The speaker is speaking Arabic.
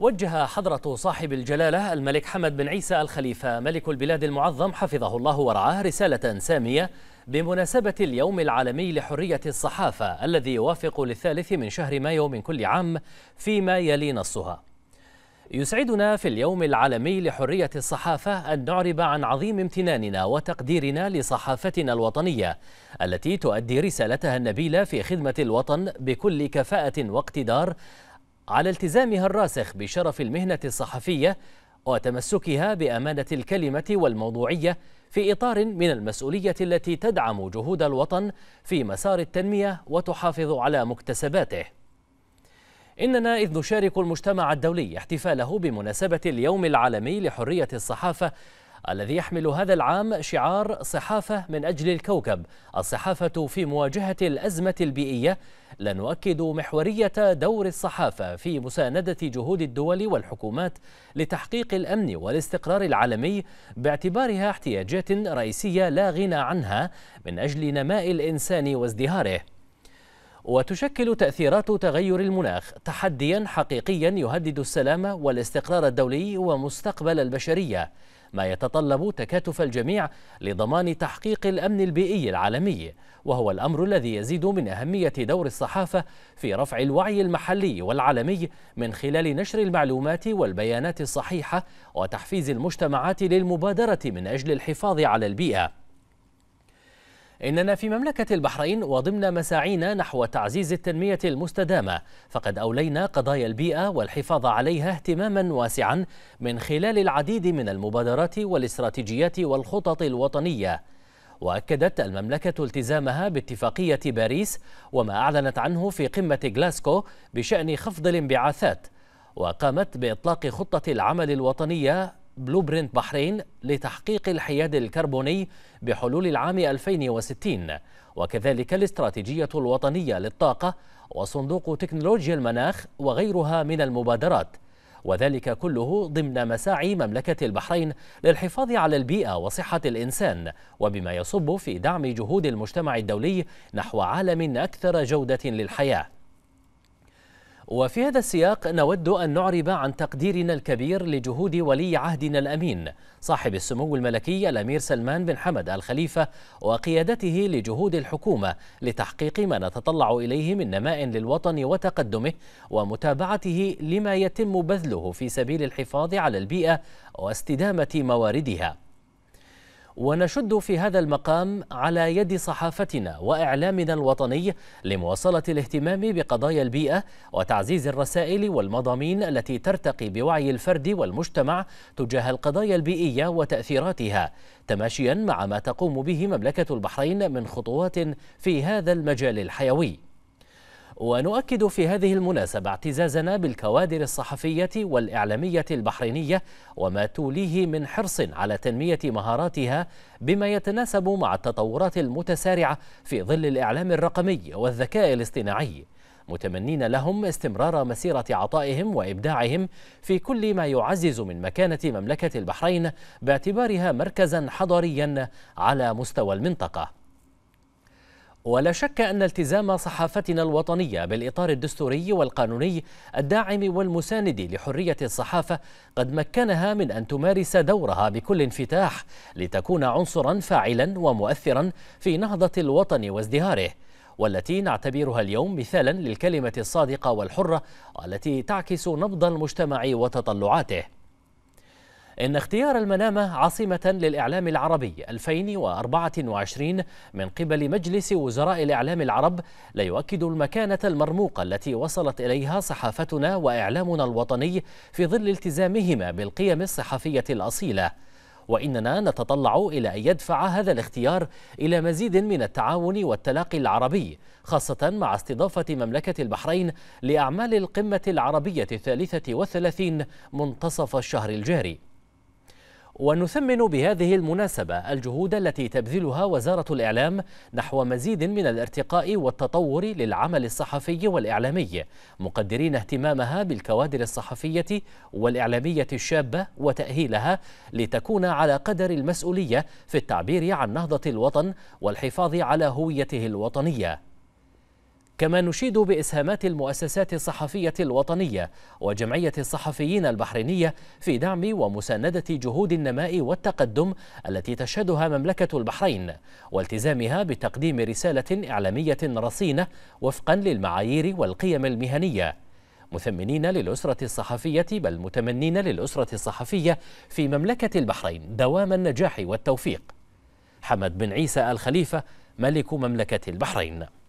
وجه حضرة صاحب الجلالة الملك حمد بن عيسى الخليفة ملك البلاد المعظم حفظه الله ورعاه رسالة سامية بمناسبة اليوم العالمي لحرية الصحافة الذي يوافق للثالث من شهر مايو من كل عام فيما يلي نصها يسعدنا في اليوم العالمي لحرية الصحافة أن نعرب عن عظيم امتناننا وتقديرنا لصحافتنا الوطنية التي تؤدي رسالتها النبيلة في خدمة الوطن بكل كفاءة واقتدار على التزامها الراسخ بشرف المهنة الصحفية وتمسكها بأمانة الكلمة والموضوعية في إطار من المسؤولية التي تدعم جهود الوطن في مسار التنمية وتحافظ على مكتسباته. إننا إذ نشارك المجتمع الدولي احتفاله بمناسبة اليوم العالمي لحرية الصحافة الذي يحمل هذا العام شعار صحافة من أجل الكوكب الصحافة في مواجهة الأزمة البيئية لنؤكد محورية دور الصحافة في مساندة جهود الدول والحكومات لتحقيق الأمن والاستقرار العالمي باعتبارها احتياجات رئيسية لا غنى عنها من أجل نماء الإنسان وازدهاره وتشكل تأثيرات تغير المناخ تحديا حقيقيا يهدد السلام والاستقرار الدولي ومستقبل البشرية ما يتطلب تكاتف الجميع لضمان تحقيق الأمن البيئي العالمي وهو الأمر الذي يزيد من أهمية دور الصحافة في رفع الوعي المحلي والعالمي من خلال نشر المعلومات والبيانات الصحيحة وتحفيز المجتمعات للمبادرة من أجل الحفاظ على البيئة إننا في مملكة البحرين وضمن مساعينا نحو تعزيز التنمية المستدامة فقد أولينا قضايا البيئة والحفاظ عليها اهتماما واسعا من خلال العديد من المبادرات والاستراتيجيات والخطط الوطنية وأكدت المملكة التزامها باتفاقية باريس وما أعلنت عنه في قمة غلاسكو بشأن خفض الانبعاثات وقامت بإطلاق خطة العمل الوطنية بلو برينت بحرين لتحقيق الحياد الكربوني بحلول العام 2060 وكذلك الاستراتيجية الوطنية للطاقة وصندوق تكنولوجيا المناخ وغيرها من المبادرات وذلك كله ضمن مساعي مملكة البحرين للحفاظ على البيئة وصحة الإنسان وبما يصب في دعم جهود المجتمع الدولي نحو عالم أكثر جودة للحياة وفي هذا السياق نود أن نعرب عن تقديرنا الكبير لجهود ولي عهدنا الأمين صاحب السمو الملكي الأمير سلمان بن حمد الخليفة وقيادته لجهود الحكومة لتحقيق ما نتطلع إليه من نماء للوطن وتقدمه ومتابعته لما يتم بذله في سبيل الحفاظ على البيئة واستدامة مواردها ونشد في هذا المقام على يد صحافتنا وإعلامنا الوطني لمواصلة الاهتمام بقضايا البيئة وتعزيز الرسائل والمضامين التي ترتقي بوعي الفرد والمجتمع تجاه القضايا البيئية وتأثيراتها تماشيا مع ما تقوم به مملكة البحرين من خطوات في هذا المجال الحيوي ونؤكد في هذه المناسبة اعتزازنا بالكوادر الصحفية والإعلامية البحرينية وما توليه من حرص على تنمية مهاراتها بما يتناسب مع التطورات المتسارعة في ظل الإعلام الرقمي والذكاء الاصطناعي متمنين لهم استمرار مسيرة عطائهم وإبداعهم في كل ما يعزز من مكانة مملكة البحرين باعتبارها مركزا حضريا على مستوى المنطقة ولا شك أن التزام صحافتنا الوطنية بالإطار الدستوري والقانوني الداعم والمساند لحرية الصحافة قد مكنها من أن تمارس دورها بكل انفتاح لتكون عنصرا فاعلا ومؤثرا في نهضة الوطن وازدهاره والتي نعتبرها اليوم مثالا للكلمة الصادقة والحرة التي تعكس نبض المجتمع وتطلعاته إن اختيار المنامة عاصمة للإعلام العربي 2024 من قبل مجلس وزراء الإعلام العرب لا يؤكد المكانة المرموقة التي وصلت إليها صحافتنا وإعلامنا الوطني في ظل التزامهما بالقيم الصحفية الأصيلة وإننا نتطلع إلى أن يدفع هذا الاختيار إلى مزيد من التعاون والتلاقي العربي خاصة مع استضافة مملكة البحرين لأعمال القمة العربية الثالثة والثلاثين منتصف الشهر الجاري ونثمن بهذه المناسبة الجهود التي تبذلها وزارة الإعلام نحو مزيد من الارتقاء والتطور للعمل الصحفي والإعلامي مقدرين اهتمامها بالكوادر الصحفية والإعلامية الشابة وتأهيلها لتكون على قدر المسؤولية في التعبير عن نهضة الوطن والحفاظ على هويته الوطنية كما نشيد بإسهامات المؤسسات الصحفية الوطنية وجمعية الصحفيين البحرينية في دعم ومساندة جهود النماء والتقدم التي تشهدها مملكة البحرين والتزامها بتقديم رسالة إعلامية رصينة وفقا للمعايير والقيم المهنية مثمنين للأسرة الصحفية بل متمنين للأسرة الصحفية في مملكة البحرين دوام النجاح والتوفيق حمد بن عيسى الخليفة ملك مملكة البحرين